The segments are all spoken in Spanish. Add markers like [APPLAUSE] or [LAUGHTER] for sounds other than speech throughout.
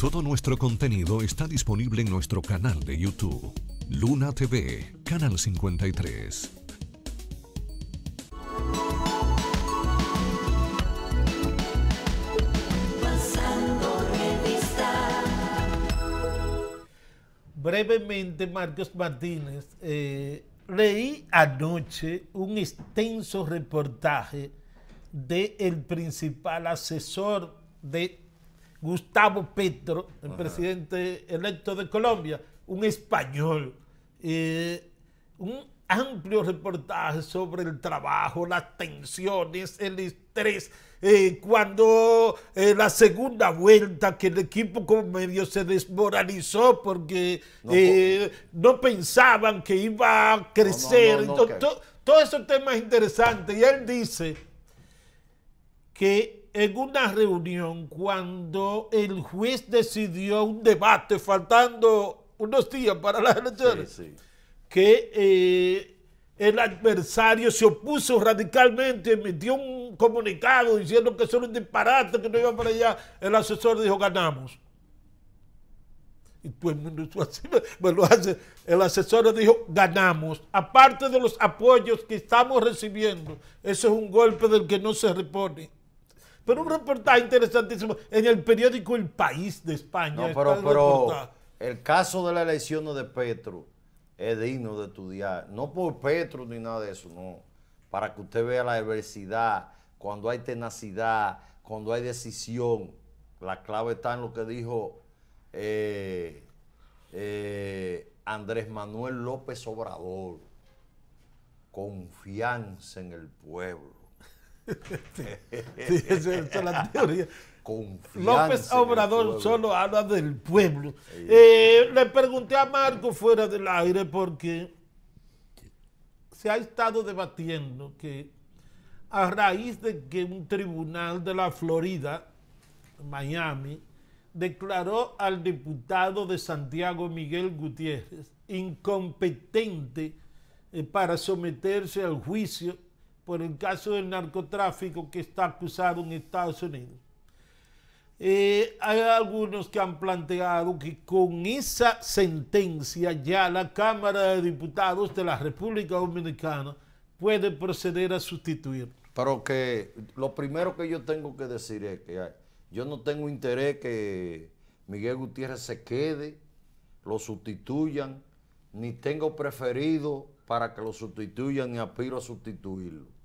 Todo nuestro contenido está disponible en nuestro canal de YouTube, Luna TV, Canal 53. Brevemente, Marcos Martínez, eh, leí anoche un extenso reportaje del el principal asesor de Gustavo Petro, el presidente electo de Colombia, un español, eh, un amplio reportaje sobre el trabajo, las tensiones, el estrés, eh, cuando eh, la segunda vuelta que el equipo con medio se desmoralizó porque no, pensaban que iba a crecer. todo eso es esos temas Y él dice que en una reunión cuando el juez decidió un debate faltando unos días para las elecciones, que eh, el adversario se opuso radicalmente, emitió un comunicado diciendo que eso era un disparate, que no iba para allá, el asesor dijo ganamos. Y pues el El asesor dijo, ganamos. Aparte de los apoyos que estamos recibiendo, eso es un golpe del que no se repone. Pero un reportaje interesantísimo en el periódico El País de España. pero, el caso de las elecciones de Petro es digno de estudiar. No por Petro ni nada de eso, no. Para que usted vea la adversidad, cuando hay tenacidad, cuando hay decisión. La clave está en lo que dijo eh, eh, Andrés Manuel López Obrador. Confianza en el pueblo sí, esa la teoría. López Obrador solo habla del pueblo. Eh, le pregunté a Marco fuera del aire porque se ha estado debatiendo que a raíz de que un tribunal de la Florida, Miami, declaró al diputado de Santiago Miguel Gutiérrez incompetente eh, para someterse al juicio por el caso del narcotráfico que está acusado en Estados Unidos. Eh, hay algunos que han planteado que con esa sentencia ya la Cámara de Diputados de la República Dominicana puede proceder a sustituir. Pero que lo primero que yo tengo que decir es que yo no tengo interés que Miguel Gutiérrez se quede, lo sustituyan, ni tengo preferido para que lo sustituyan ni aspiro a sustituirlo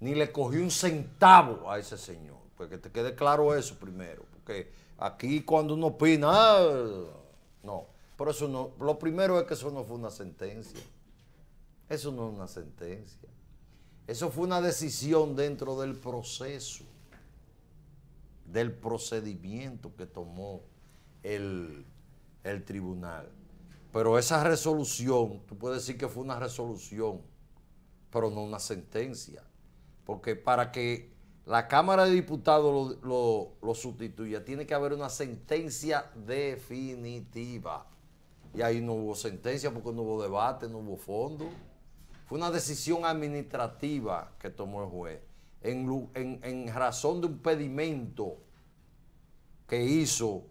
ni le cogí un centavo a ese señor. porque que te quede claro eso primero, porque aquí cuando uno opina, ah, no. Pero eso no, lo primero es que eso no fue una sentencia. Eso no es una sentencia. Eso fue una decisión dentro del proceso, del procedimiento que tomó el, el tribunal. Pero esa resolución, tú puedes decir que fue una resolución, pero no una sentencia. Porque para que la Cámara de Diputados lo, lo, sustituya, tiene que haber una sentencia definitiva. Y ahí no hubo sentencia porque no hubo debate, no hubo fondo. Fue una decisión administrativa que tomó el juez en, en, razón de un pedimento que hizo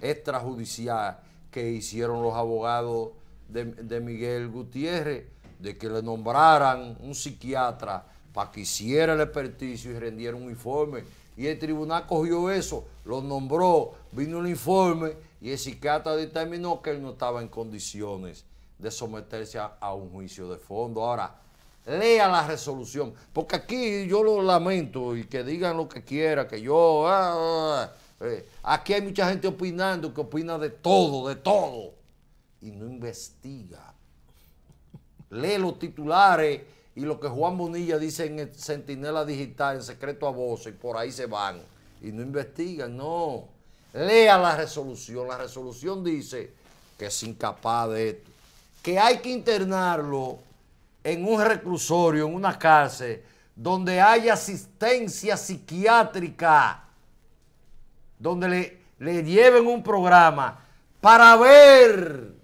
extrajudicial que hicieron los abogados de, de Miguel Gutiérrez de que le nombraran un psiquiatra para que hiciera el experticio y rendiera un informe. Y el tribunal cogió eso, lo nombró, vino el informe y el psiquiatra determinó que él no estaba en condiciones de someterse a, un juicio de fondo. Ahora, lea la resolución, porque aquí yo lo lamento y que digan lo que quiera, que yo... Ah, ah, ah, eh, aquí hay mucha gente opinando que opina de todo, de todo, y no investiga. Lee los titulares y lo que Juan Bonilla dice en el Sentinela Digital, en secreto a voces, y por ahí se van y no investigan, no. Lea la resolución. La resolución dice que es incapaz de esto, que hay que internarlo en un reclusorio, en una cárcel, donde haya asistencia psiquiátrica, donde le lleven un programa para ver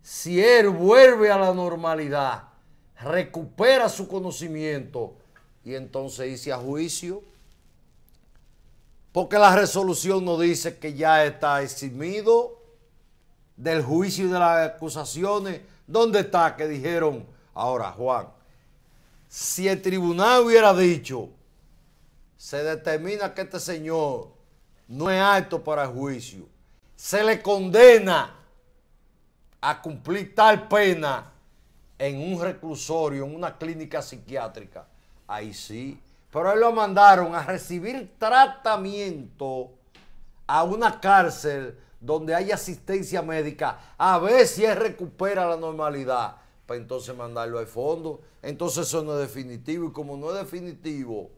si él vuelve a la normalidad recupera su conocimiento y entonces dice a juicio. Porque la resolución no dice que ya está eximido del juicio y de las acusaciones. ¿Dónde está que dijeron ahora, Juan? Si el tribunal hubiera dicho, se determina que este señor no es alto para el juicio, se le condena a cumplir tal pena en un reclusorio, en una clínica psiquiátrica. Ahí sí. Pero él lo mandaron a recibir tratamiento a una cárcel donde hay asistencia médica, a ver si él recupera la normalidad, para pues entonces mandarlo al fondo. Entonces eso no es definitivo y como no es definitivo,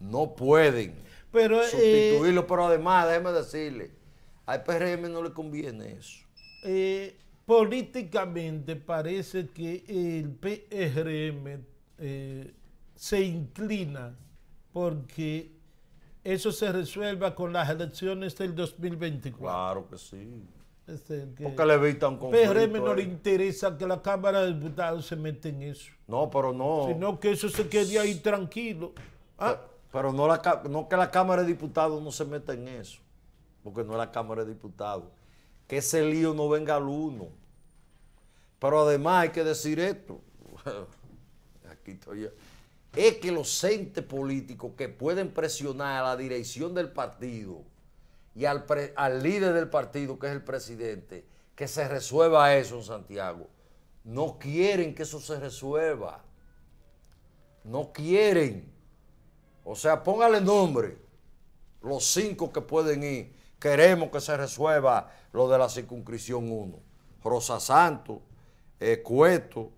no pueden eh, sustituirlo. pero además, déjeme decirle, al PRM no le conviene eso. Eh, políticamente parece que el PRM eh, se inclina porque eso se resuelva con las elecciones del 2024. Claro que sí. ¿Por este, que porque le evita un PRM no le interesa que la Cámara de Diputados se meta en eso. No, pero no. Sino que eso se quede ahí tranquilo. Ah. Pero, no, la, no que la Cámara de Diputados no se meta en eso. Porque no es la Cámara de Diputados. Que ese lío no venga al uno. Pero además hay que decir esto. [LAUGHS] Aquí estoy Es que los entes políticos que pueden presionar a la dirección del partido y al, al líder del partido, que es el presidente, que se resuelva eso en Santiago. No quieren que eso se resuelva. No quieren. O sea, póngale nombre. Los cinco que pueden ir. Queremos que se resuelva lo de la circunscripción 1. Rosa Santos, eh, Cueto,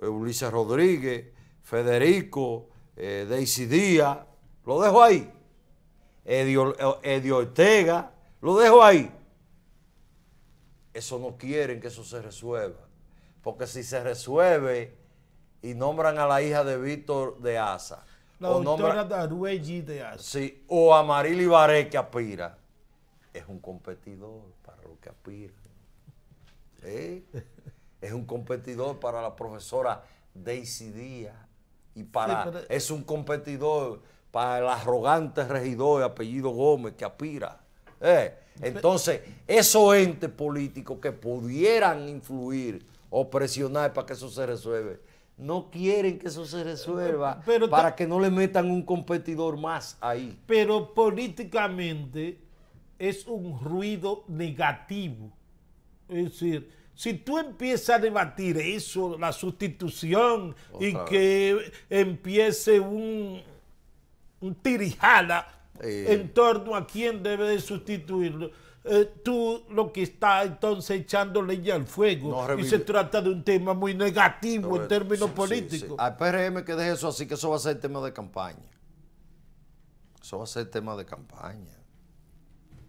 eh, Ulises Rodríguez, Federico, eh, Daisy Díaz, lo dejo ahí. Eh, Edio, Ortega, lo dejo ahí. Eso no quieren que eso se resuelva. Porque si se resuelve y nombran a la hija de Víctor de Asa. o nombran, de Asa. Sí, o a Marily Baré que aspira. Es un competidor para lo que aspira. ¿Eh? [LAUGHS] es un competidor para la profesora Daisy Díaz y para es un competidor para el arrogante regidor de apellido Gómez que aspira. Eh, entonces, esos entes políticos que pudieran influir o presionar para que eso se resuelva, no quieren que eso se resuelva eh, para que no le metan un competidor más ahí. Pero políticamente es un ruido negativo. Es decir, si tú empiezas a debatir eso, la sustitución, y que empiece un, un tirijala eh. en torno a quién debe de sustituirlo, eh, tú lo que está entonces echando leña al fuego. y se trata de un tema muy negativo en términos políticos. Al PRM que deje eso así, que eso va a ser tema de campaña. Eso va a ser tema de campaña.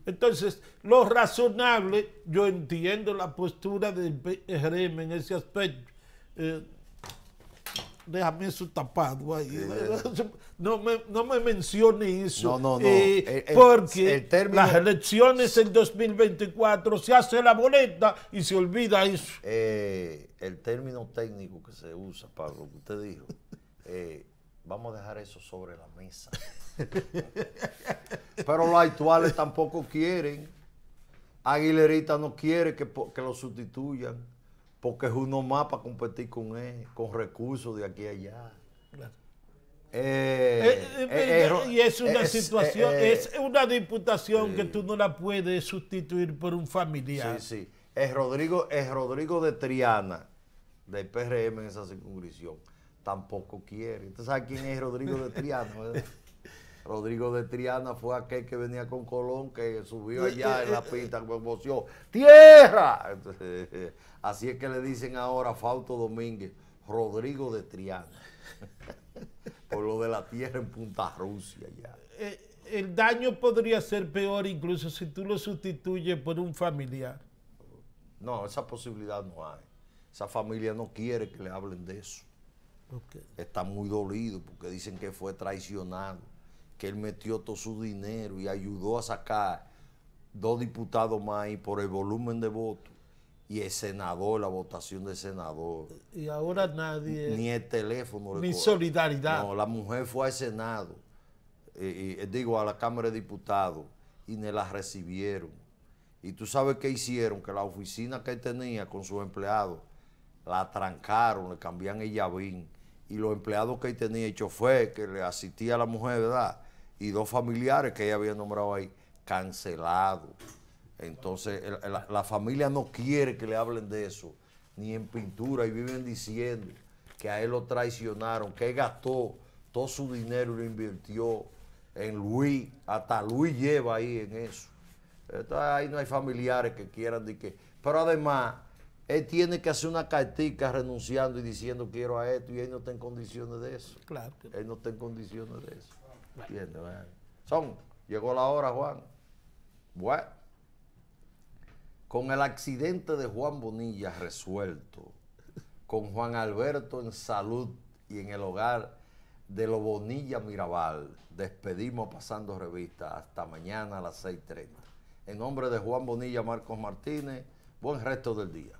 Entonces, lo razonable, yo entiendo la postura del PRM en ese aspecto. Eh, déjame eso tapado ahí. [LAUGHS] No me, no mencione eso. No, no, no. Eh, porque las elecciones en 2024 se hace la boleta y se olvida eso. Eh, el término técnico que se usa para lo que usted dijo. Vamos a dejar eso sobre la mesa. [LAUGHS] Pero los actuales tampoco quieren. Aguilerita no quiere que, lo sustituyan porque es uno más para competir con él, con recursos de aquí a allá. Eh, eh, eh, y es una situación, es una diputación que tú no la puedes sustituir por un familiar. Sí, sí. Es Rodrigo, es Rodrigo de Triana, del PRM en esa circunscripción tampoco quiere. ¿Usted sabe quién es Rodrigo de Triana? [LAUGHS] Rodrigo de Triana fue aquel que venía con Colón, que subió eh, allá eh, en la eh, pista, que ¡Tierra! [LAUGHS] así es que le dicen ahora a Fausto Domínguez, Rodrigo de Triana, [LAUGHS] por lo de la tierra en Punta Rusia ya. El daño podría ser peor incluso si tú lo sustituyes por un familiar. No, esa posibilidad no hay. Esa familia no quiere que le hablen de eso. Está muy dolido porque dicen que fue traicionado, que él metió todo su dinero y ayudó a sacar dos diputados más por el volumen de votos y el senador, la votación del senador. Y ahora nadie. Ni el teléfono. Ni solidaridad. No, la mujer fue al Senado, eh, eh, digo, a la Cámara de Diputados, y me la recibieron. Y tú sabes qué hicieron, que la oficina que él tenía con sus empleados, la trancaron, le cambiaron el llavín y los empleados que ahí tenía, hecho fue que le asistía a la mujer, ¿verdad? Y dos familiares que ella había nombrado ahí, cancelado. Entonces, la, familia no quiere que le hablen de eso, ni en pintura, y viven diciendo que a él lo traicionaron, que él gastó todo su dinero y lo invirtió en Luis, hasta Luis lleva ahí en eso. Entonces, ahí no hay familiares que quieran de que. Pero además, él tiene que hacer una cartica renunciando y diciendo quiero a esto y él no está en condiciones de eso. Claro. Él no está en condiciones de eso. ¿Entiendes? Son, llegó la hora, Juan. Bueno, con el accidente de Juan Bonilla resuelto, con Juan Alberto en salud y en el hogar de los Bonilla Mirabal, despedimos pasando revista hasta mañana a las 6.30. En nombre de Juan Bonilla Marcos Martínez, buen resto del día.